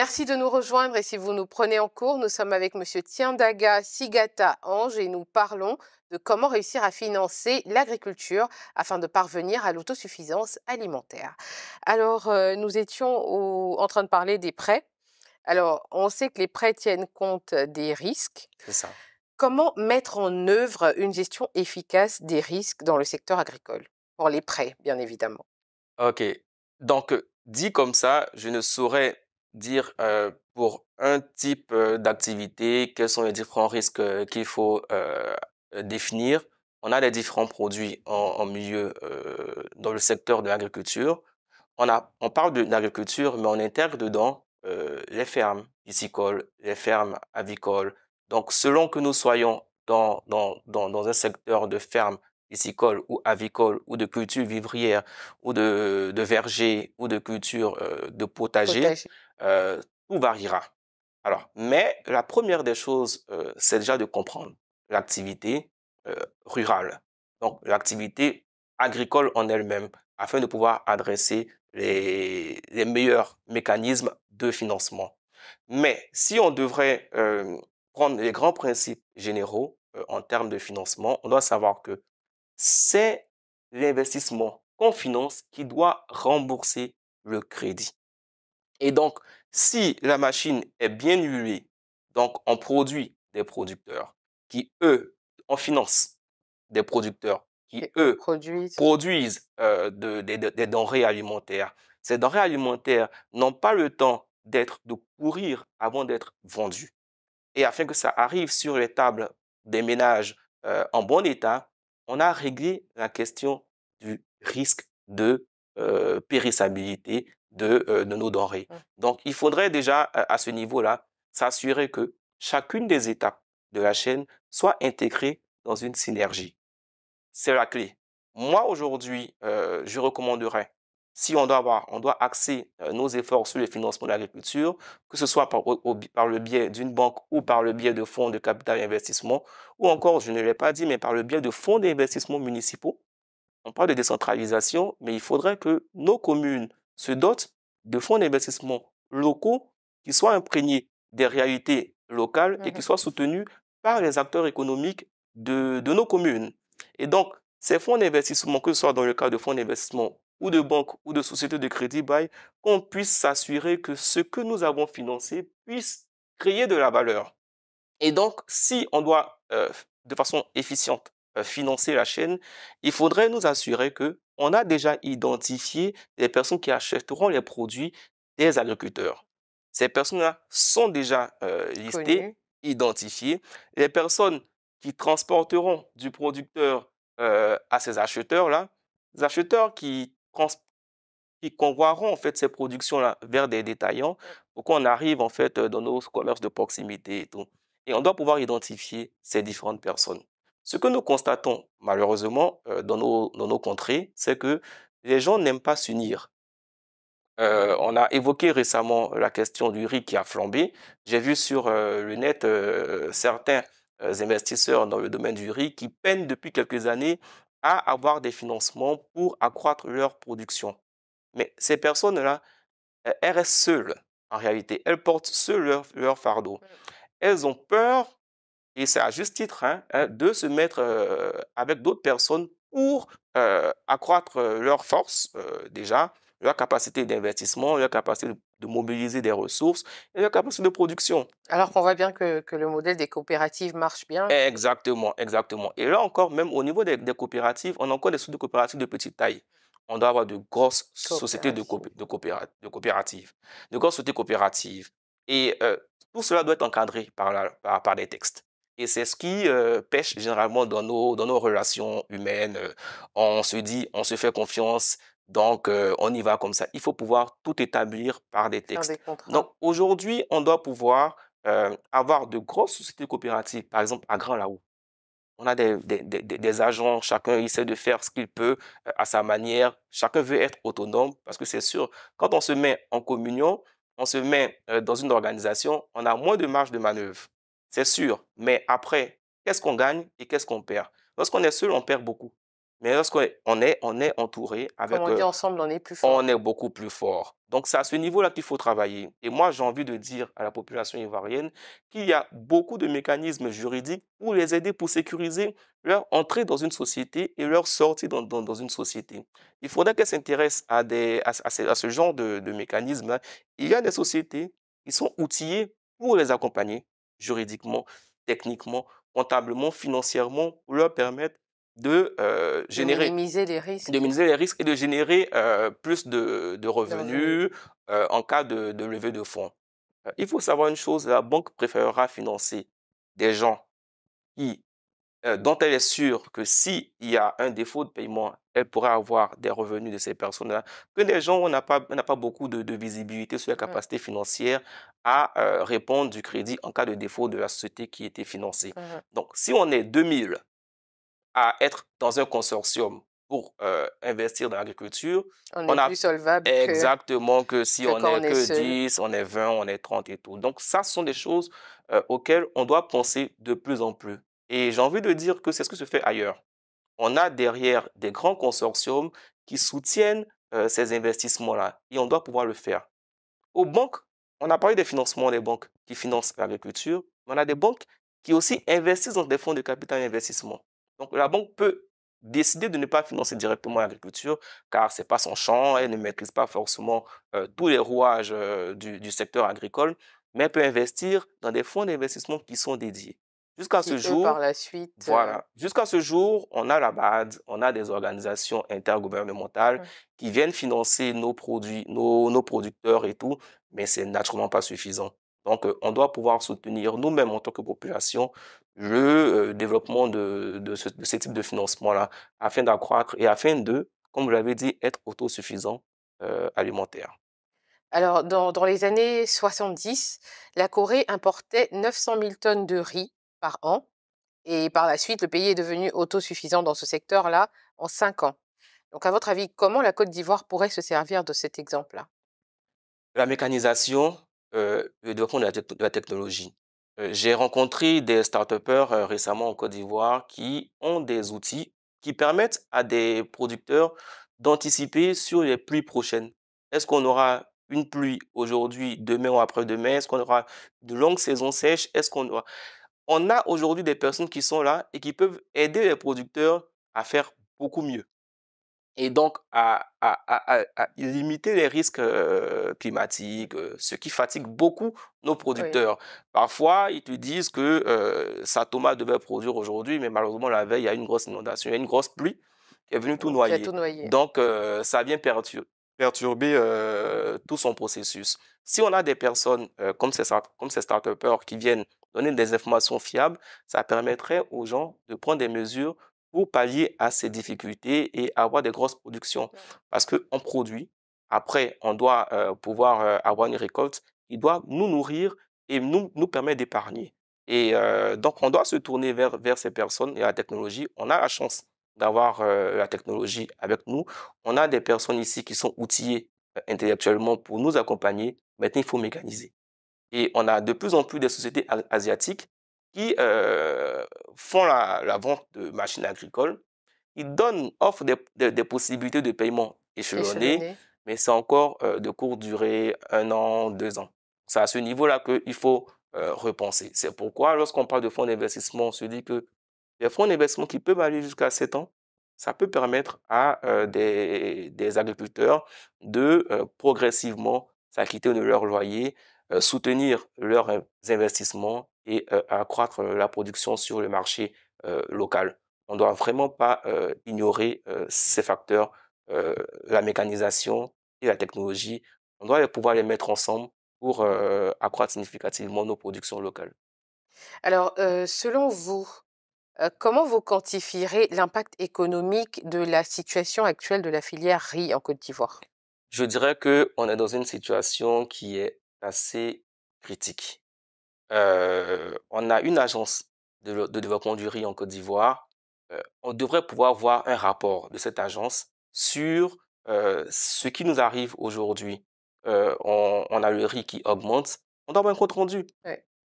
Merci de nous rejoindre et si vous nous prenez en cours, nous sommes avec M. Tiendaga Sigata Ange et nous parlons de comment réussir à financer l'agriculture afin de parvenir à l'autosuffisance alimentaire. Alors, euh, nous étions en train de parler des prêts. Alors, on sait que les prêts tiennent compte des risques. C'est ça. Comment mettre en œuvre une gestion efficace des risques dans le secteur agricole Pour les prêts, bien évidemment. OK. Donc, euh, dit comme ça, je ne saurais dire pour un type d'activité quels sont les différents risques qu'il faut définir. On a les différents produits en, milieu, dans le secteur de l'agriculture. On, on parle d'agriculture, mais on intègre dedans les fermes piscicoles, les fermes avicoles. Donc, selon que nous soyons dans, dans, dans, dans un secteur de ferme piscicole ou avicole ou de culture vivrière ou de, de verger ou de culture euh, de potager, euh, tout variera. Alors, mais la première des choses, euh, c'est déjà de comprendre l'activité rurale, donc l'activité agricole en elle-même, afin de pouvoir adresser les, les, meilleurs mécanismes de financement. Mais si on devrait prendre les grands principes généraux, en termes de financement, on doit savoir que c'est l'investissement qu'on finance qui doit rembourser le crédit. Et donc, si la machine est bien huilée, donc on produit des producteurs qui, eux, on finance des producteurs qui, eux, produisent, euh, des denrées alimentaires. Ces denrées alimentaires n'ont pas le temps d'être, de courir avant d'être vendues. Et afin que ça arrive sur les tables des ménages euh, en bon état, on a réglé la question du risque de périssabilité de, nos denrées. Mmh. Donc, il faudrait déjà, à ce niveau-là, s'assurer que chacune des étapes de la chaîne soit intégrée dans une synergie. C'est la clé. Moi, aujourd'hui, je recommanderais si on doit axer euh, nos efforts sur le financement de l'agriculture, que ce soit par, le biais d'une banque ou par le biais de fonds de capital investissement, ou encore, je ne l'ai pas dit, mais par le biais de fonds d'investissement municipaux. On parle de décentralisation, mais il faudrait que nos communes se dotent de fonds d'investissement locaux qui soient imprégnés des réalités locales et qui soient soutenus par les acteurs économiques de, de nos communes. Et donc, ces fonds d'investissement, que ce soit dans le cadre de fonds d'investissement ou de banques ou de sociétés de crédit bail, qu'on puisse s'assurer que ce que nous avons financé puisse créer de la valeur. Et donc, si on doit euh, de façon efficiente euh, financer la chaîne, il faudrait nous assurer que on a déjà identifié les personnes qui achèteront les produits des agriculteurs. Ces personnes-là sont déjà euh, listées, identifiées. Les personnes qui transporteront du producteur à ces acheteurs-là, les acheteurs qui qui convoiront en fait ces productions-là vers des détaillants pour qu'on arrive en fait euh, dans nos commerces de proximité et tout. Et on doit pouvoir identifier ces différentes personnes. Ce que nous constatons malheureusement euh, dans, nos, nos contrées, c'est que les gens n'aiment pas s'unir. Euh, on a évoqué récemment la question du riz qui a flambé. J'ai vu sur le net certains investisseurs dans le domaine du riz qui peinent depuis quelques années à avoir des financements pour accroître leur production. Mais ces personnes-là, e-, elles restent seules, en réalité. Elles portent seules leur, fardeau. Elles ont peur, et c'est à juste titre, hein, hein de se mettre euh, avec d'autres personnes pour euh, accroître euh, leur force, déjà, leur capacité d'investissement, leur capacité de mobiliser des ressources et leur capacité de production. Alors qu'on voit bien que, que, le modèle des coopératives marche bien. Exactement, exactement. Et là encore, même au niveau des, coopératives, on a encore des de coopératives de petite taille. On doit avoir de grosses sociétés de, de, de coopératives, de grosses sociétés coopératives. Et euh, tout cela doit être encadré par, la, par, des textes. Et c'est ce qui euh, pêche généralement dans nos, dans nos relations humaines. Euh, on se dit, on se fait confiance, donc, euh, on y va comme ça. Il faut pouvoir tout établir par des textes. Donc, aujourd'hui, on doit pouvoir euh, avoir de grosses sociétés coopératives, par exemple à Grand haut On a des, agents, chacun essaie de faire ce qu'il peut euh, à sa manière. Chacun veut être autonome parce que c'est sûr, quand on se met en communion, on se met dans une organisation, on a moins de marge de manœuvre. C'est sûr, mais après, qu'est-ce qu'on gagne et qu'est-ce qu'on perd Lorsqu'on est seul, on perd beaucoup. Mais lorsqu'on est, on est entouré avec. Comme on dit euh, ensemble, on est plus fort. On est beaucoup plus fort. Donc, c'est à ce niveau-là qu'il faut travailler. Et moi, j'ai envie de dire à la population ivoirienne qu'il y a beaucoup de mécanismes juridiques pour les aider, pour sécuriser leur entrée dans une société et leur sortie dans, dans, une société. Il faudrait qu'elles s'intéressent à, à, ce, à, ce, genre de, de mécanismes. Il y a des sociétés qui sont outillées pour les accompagner juridiquement, techniquement, comptablement, financièrement, pour leur permettre de euh, générer. De minimiser les risques. et de générer euh, plus de, revenus, euh, en cas de, levée de fonds. il faut savoir une chose la banque préférera financer des gens qui, dont elle est sûre que s'il y a un défaut de paiement, elle pourra avoir des revenus de ces personnes-là, que des gens où on n'a pas, beaucoup de, visibilité sur la mm. capacité financière à répondre du crédit en cas de défaut de la société qui était financée. Mm. Donc, si on est 2000 à être dans un consortium pour euh, investir dans l'agriculture. On, est a... plus solvable. Exactement, que, si on est, que 10, on est 20, on est 30 et tout. Donc, ça, ce sont des choses euh, auxquelles on doit penser de plus en plus. Et j'ai envie de dire que c'est ce que se fait ailleurs. On a derrière des grands consortiums qui soutiennent euh, ces investissements-là. Et on doit pouvoir le faire. Aux banques, on a parlé des financements des banques qui financent l'agriculture, mais on a des banques qui aussi investissent dans des fonds de capital investissement. Donc la banque peut décider de ne pas financer directement l'agriculture car ce n'est pas son champ, elle ne maîtrise pas forcément tous les rouages du, secteur agricole, mais elle peut investir dans des fonds d'investissement qui sont dédiés. Jusqu'à ce jour, voilà. Jusqu'à ce jour, on a la BAD, on a des organisations intergouvernementales qui viennent financer nos produits, nos, nos producteurs et tout, mais c'est naturellement pas suffisant. Donc, euh, on doit pouvoir soutenir nous-mêmes en tant que population le euh, développement de, ce, de type de financement-là afin d'accroître et afin de, comme vous l'avez dit, être autosuffisant euh, alimentaire. Alors, dans, dans, les années 70, la Corée importait 900 000 tonnes de riz par an. Et par la suite, le pays est devenu autosuffisant dans ce secteur-là en 5 ans. Donc, à votre avis, comment la Côte d'Ivoire pourrait se servir de cet exemple-là La mécanisation, euh, le développement de la, technologie. Euh, j'ai rencontré des start euh, récemment en Côte d'Ivoire qui ont des outils qui permettent à des producteurs d'anticiper sur les pluies prochaines. Est-ce qu'on aura une pluie aujourd'hui, demain ou après-demain Est-ce qu'on aura de longues saisons sèches Est-ce qu'on On a aujourd'hui des personnes qui sont là et qui peuvent aider les producteurs à faire beaucoup mieux et donc à, limiter les risques climatiques, ce qui fatigue beaucoup nos producteurs. Parfois, ils te disent que sa tomate devait produire aujourd'hui, mais malheureusement, la veille, il y a une grosse inondation, il y a une grosse pluie qui est venue tout noyer. Donc, ça vient perturber tout son processus. Si on a des personnes comme ces, comme ces start-upers qui viennent donner des informations fiables, ça permettrait aux gens de prendre des mesures pour pallier à ces difficultés et avoir des grosses productions. Parce qu'on produit, après, on doit euh, pouvoir euh, avoir une récolte qui doit nous nourrir et nous, nous permet d'épargner. Et euh, donc, on doit se tourner vers, vers ces personnes et la technologie. On a la chance d'avoir la technologie avec nous. On a des personnes ici qui sont outillées intellectuellement pour nous accompagner. Maintenant, il faut mécaniser. Et on a de plus en plus des sociétés asiatiques qui euh, font la, vente de machines agricoles. Ils donnent, offrent des, possibilités de paiement échelonnées, mais c'est encore euh, de courte durée, un an, deux ans. C'est à ce niveau-là qu'il faut euh, repenser. C'est pourquoi, lorsqu'on parle de fonds d'investissement, on se dit que les fonds d'investissement qui peuvent aller jusqu'à sept ans, ça peut permettre à des, des, agriculteurs de progressivement s'acquitter de leur loyer, soutenir leurs investissements et accroître la production sur le marché local. On ne doit vraiment pas ignorer ces facteurs, la mécanisation et la technologie. On doit pouvoir les mettre ensemble pour accroître significativement nos productions locales. Alors, selon vous, comment vous quantifierez l'impact économique de la situation actuelle de la filière riz en Côte d'Ivoire Je dirais qu'on est dans une situation qui est assez critique. Euh, on a une agence de, développement du riz en Côte d'Ivoire. Euh, on devrait pouvoir voir un rapport de cette agence sur euh, ce qui nous arrive aujourd'hui. On, a le riz qui augmente. On doit avoir un compte rendu.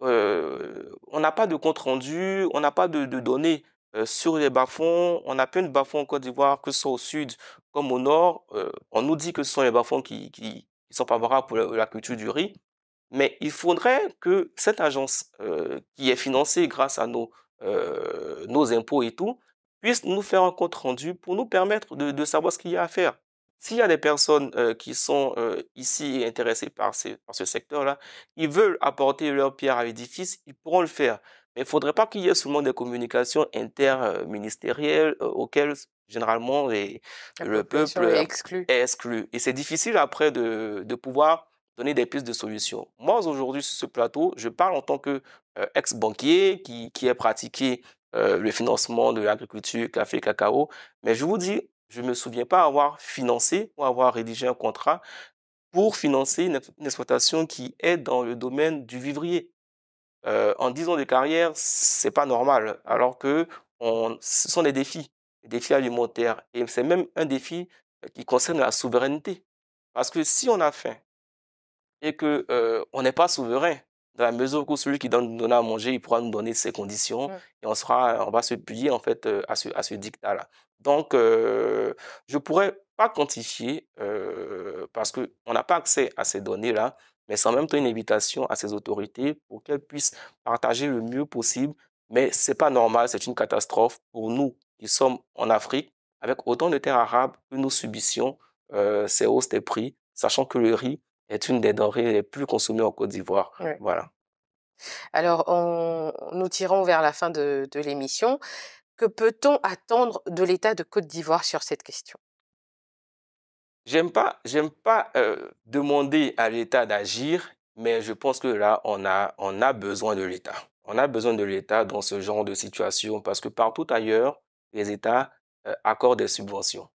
on n'a pas de compte rendu, on n'a pas de, données sur les bas-fonds. On a plein de bas-fonds en Côte d'Ivoire, que ce soit au sud comme au nord. on nous dit que ce sont les bas-fonds qui, sont favorables pour la culture du riz. Mais il faudrait que cette agence euh, qui est financée grâce à nos, euh, nos impôts et tout, puisse nous faire un compte rendu pour nous permettre de, savoir ce qu'il y a à faire. S'il y a des personnes euh, qui sont ici intéressées par, ce secteur-là, ils veulent apporter leur pierre à l'édifice, ils pourront le faire. Mais il ne faudrait pas qu'il y ait seulement des communications interministérielles auxquelles généralement le peuple est exclu. est exclu. Et c'est difficile après de, de pouvoir donner des pistes de solutions. Moi, aujourd'hui, sur ce plateau, je parle en tant que euh, ex-banquier qui, qui a pratiqué euh, le financement de l'agriculture, café, cacao, mais je vous dis, je ne me souviens pas avoir financé ou avoir rédigé un contrat pour financer une, exploitation qui est dans le domaine du vivrier. Euh, en 10 ans de carrière, ce n'est pas normal, alors que ce sont des défis, des défis alimentaires, et c'est même un défi qui concerne la souveraineté. Parce que si on a faim, et que euh, on n'est pas souverain dans la mesure où celui qui donne, nous à manger, il pourra nous donner ses conditions mmh. et on sera, on va se plier en fait euh, à ce, à ce dictat-là. Donc, euh, je pourrais pas quantifier euh, parce qu'on n'a pas accès à ces données-là, mais c'est en même temps une invitation à ces autorités pour qu'elles puissent partager le mieux possible. Mais c'est pas normal, c'est une catastrophe pour nous qui sommes en Afrique avec autant de terres arabes que nous subissions euh, ces hausses des prix, sachant que le riz est une des denrées les plus consommées en Côte d'Ivoire. Voilà. Alors, nous tirons vers la fin de, l'émission, que peut-on attendre de l'État de Côte d'Ivoire sur cette question J'aime pas, j'aime pas euh, demander à l'État d'agir, mais je pense que là, on a, on a besoin de l'État. On a besoin de l'État dans ce genre de situation parce que partout ailleurs, les États euh, accordent des subventions.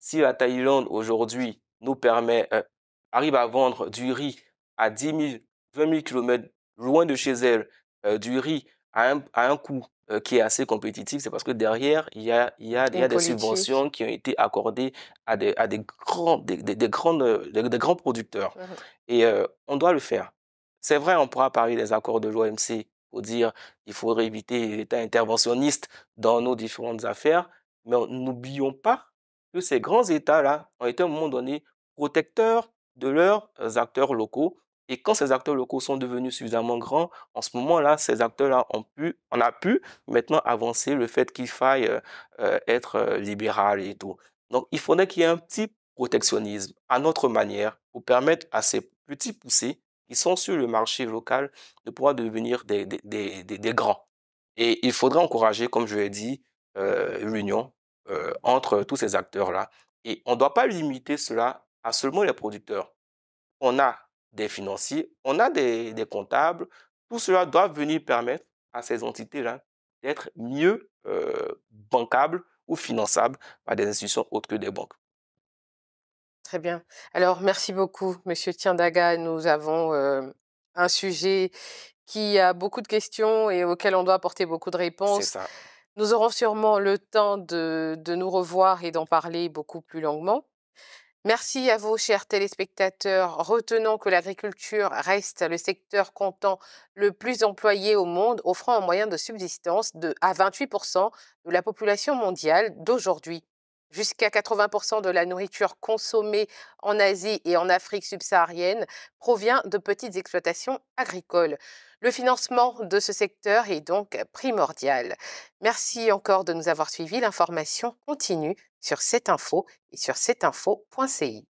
Si la Thaïlande aujourd'hui nous permet, euh, arrive à vendre du riz à 10 000, 20 000 km loin de chez elle, euh, du riz à un, à un coût euh, qui est assez compétitif, c'est parce que derrière, il y a, y a, y a des subventions qui ont été accordées à des, à des, grands, des, grandes, des, grands producteurs. Mmh Et euh, on doit le faire. C'est vrai, on pourra parler des accords de l'OMC pour dire qu'il faudrait éviter l'État interventionniste dans nos différentes affaires, mais n'oublions pas que ces grands États-là ont été à un moment donné protecteurs de leurs acteurs locaux. Et quand ces acteurs locaux sont devenus suffisamment grands, en ce moment-là, ces acteurs-là ont pu, on a pu maintenant avancer le fait qu'il faille euh, euh, être euh, libéral et tout. Donc, il faudrait qu'il y ait un petit protectionnisme à notre manière pour permettre à ces petits poussés qui sont sur le marché local de pouvoir devenir des, grands. Et il faudrait encourager, comme je l'ai dit, l'union entre tous ces acteurs-là. Et on ne doit pas limiter cela à seulement les producteurs. On a des financiers, on a des, comptables. Tout cela doit venir permettre à ces entités-là d'être mieux euh, bancables ou finançables par des institutions autres que des banques. Très bien. Alors, merci beaucoup, Monsieur Tiendaga. Nous avons euh, un sujet qui a beaucoup de questions et auquel on doit apporter beaucoup de réponses. Ça. Nous aurons sûrement le temps de nous revoir et d'en parler beaucoup plus longuement. Merci à vous, chers téléspectateurs. Retenons que l'agriculture reste le secteur comptant le plus employé au monde, offrant un moyen de subsistance de à 28% de la population mondiale d'aujourd'hui jusqu'à 80% de la nourriture consommée en Asie et en Afrique subsaharienne provient de petites exploitations agricoles. Le financement de ce secteur est donc primordial. Merci encore de nous avoir suivis. L'information continue sur cette info et sur cetteinfo.ci.